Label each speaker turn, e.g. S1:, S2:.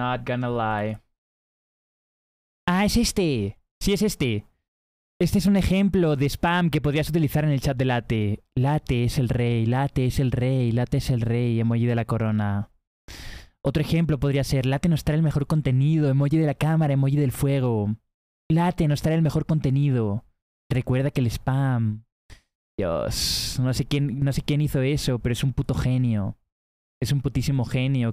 S1: Not gonna lie. Ah, es este. Sí, es este. Este es un ejemplo de spam que podrías utilizar en el chat de late. Late es el rey, late es el rey, late es el rey, emoji de la corona. Otro ejemplo podría ser, late nos trae el mejor contenido, emoji de la cámara, emoji del fuego. Late nos trae el mejor contenido. Recuerda que el spam. Dios, no sé quién, no sé quién hizo eso, pero es un puto genio. Es un putísimo genio